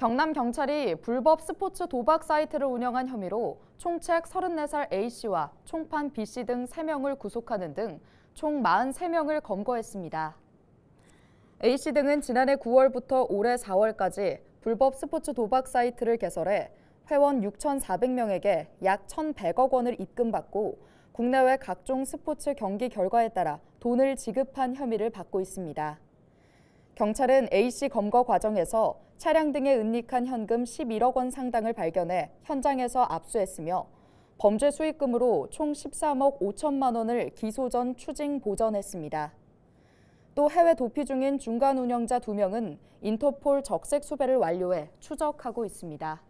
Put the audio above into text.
경남 경찰이 불법 스포츠 도박 사이트를 운영한 혐의로 총책 34살 A씨와 총판 B씨 등 3명을 구속하는 등 총 43명을 검거했습니다. A씨 등은 지난해 9월부터 올해 4월까지 불법 스포츠 도박 사이트를 개설해 회원 6,400명에게 약 1,100억 원을 입금받고 국내외 각종 스포츠 경기 결과에 따라 돈을 지급한 혐의를 받고 있습니다. 경찰은 A씨 검거 과정에서 차량 등에 은닉한 현금 11억 원 상당을 발견해 현장에서 압수했으며 범죄 수익금으로 총 13억 5천만 원을 기소 전 추징 보전했습니다. 또 해외 도피 중인 중간 운영자 2명은 인터폴 적색 수배를 완료해 추적하고 있습니다.